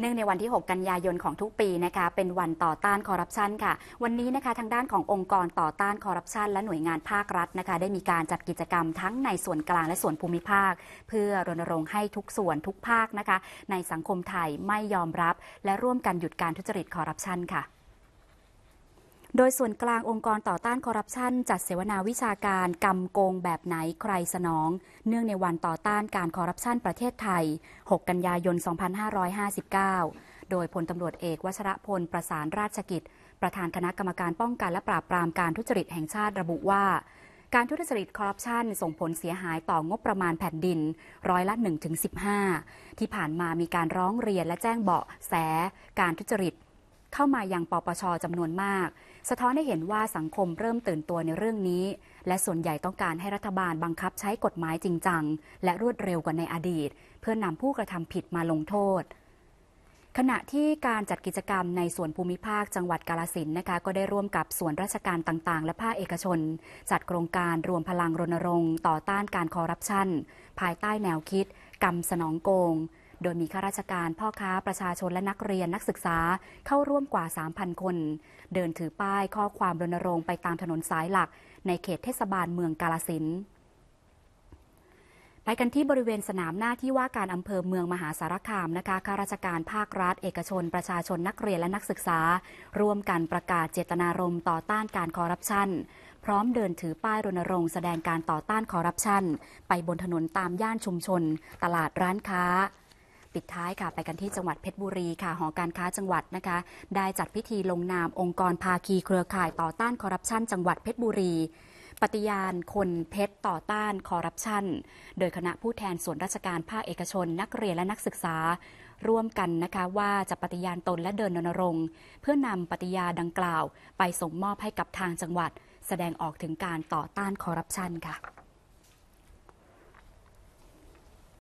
เนื่องในวันที่ 6 กันยายนของทุกปีนะคะเป็นวันต่อต้านคอร์รัปชันค่ะ วันนี้นะคะทางด้านขององค์กรต่อต้านคอร์รัปชันและหน่วยงานภาครัฐนะคะได้มีการจัดกิจกรรมทั้งในส่วนกลางและส่วนภูมิภาค เพื่อรณรงค์ให้ทุกส่วนทุกภาคนะคะ ในสังคมไทยไม่ยอมรับ และร่วมกันหยุดการทุจริตคอร์รัปชันค่ะโดยส่วนกลางองค์กรต่อต้านคอร์รัปชันจัดเสวนาวิชาการกำโกงแบบไหนใครสนอง เนื่องในวันต่อต้านการคอร์รัปชันประเทศไทย 6 กันยายน 2559 โดยพลตำรวจเอกวชรพลประสานราชกิจ ประธานคณะกรรมการป้องกันและปราบปรามการทุจริตแห่งชาติระบุว่า การทุจริตคอร์รัปชันส่งผลเสียหายต่องบประมาณแผ่นดินร้อยละ1-15 ที่ผ่านมามีการร้องเรียนและแจ้งเบาะ แสการทุจริตเข้ามายังปปชจำนวนมาก สะท้อนให้เห็นว่าสังคมเริ่มตื่นตัวในเรื่องนี้ และส่วนใหญ่ต้องการให้รัฐบาลบังคับใช้กฎหมายจริงจัง และรวดเร็วกว่าในอดีต เพื่อนนำผู้กระทำผิดมาลงโทษ ขณะที่การจัดกิจกรรมในส่วนภูมิภาคจังหวัดกาลสินนะคะก็ได้ร่วมกับส่วนราชการต่างๆ และภาคเอกชน จัดโครงการรวมพลังรณรงค์ต่อต้านการคอร์รัปชันภายใต้แนวคิดกรรมสนองโกงโดยมีข้าราชการพ่อค้าประชาชนและนักเรียน นักศึกษา เข้าร่วมกว่า 3,000 คน เดินถือป้ายข้อความรณรงค์ไปตามถนนสายหลักในเขตเทศบาลเมืองกาลสินไปกันที่บริเวณสนามหน้าที่ว่าการอำเภอเมืองมหาสารคามนะคะ ข้าราชการ ภาครัฐ เอกชน ประชาชน นักเรียนและนักศึกษา ร่วมกันประกาศเจตนารมณ์ต่อต้านการคอร์รัปชัน พร้อมเดินถือป้ายรณรงค์แสดงการต่อต้านคอร์รัปชันไปบนถนนตามย่านชุมชน ตลาด ร้านค้าปิดท้ายค่ะ ไปกันที่จังหวัดเพชรบุรีค่ะหอการค้าจังหวัดนะคะ ได้จัดพิธีลงนามองค์กรภาคีเครือข่ายต่อต้านคอร์รัปชันจังหวัดเพชรบุรีปฏิญาณคนเพชรต่อต้านคอร์รัปชันโดยคณะผู้แทนส่วนราชการภาคเอกชนนักเรียนและนักศึกษา ร่วมกันนะคะว่าจะปฏิญาณตนและเดินนรงเพื่อนำปฏิญาดังกล่าว ไปส่งมอบให้กับทางจังหวัดแสดงออกถึงการต่อต้านคอร์รัปชันค่ะ